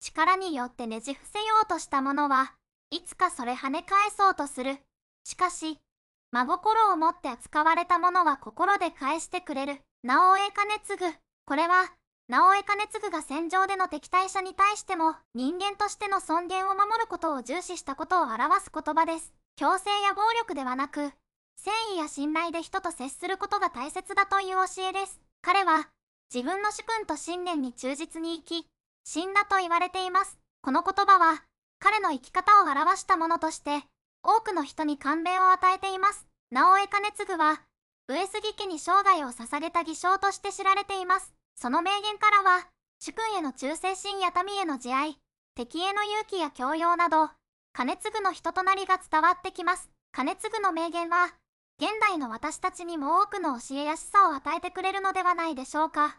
力によってねじ伏せようとしたものはいつかそれ跳ね返そうとするしかし真心を持って扱われたものは心で返してくれる直江兼次これは直江兼次が戦場での敵対者に対しても人間としての尊厳を守ることを重視したことを表す言葉です強制や暴力ではなく誠意や信頼で人と接することが大切だという教えです彼は自分の主君と信念に忠実に生き死んだと言われています。この言葉は、彼の生き方を表したものとして、多くの人に感銘を与えています。直江兼次は、上杉家に生涯を捧げた偽証として知られています。その名言からは、主君への忠誠心や民への慈愛、敵への勇気や教養など、兼次の人となりが伝わってきます。兼次の名言は、現代の私たちにも多くの教えやしさを与えてくれるのではないでしょうか。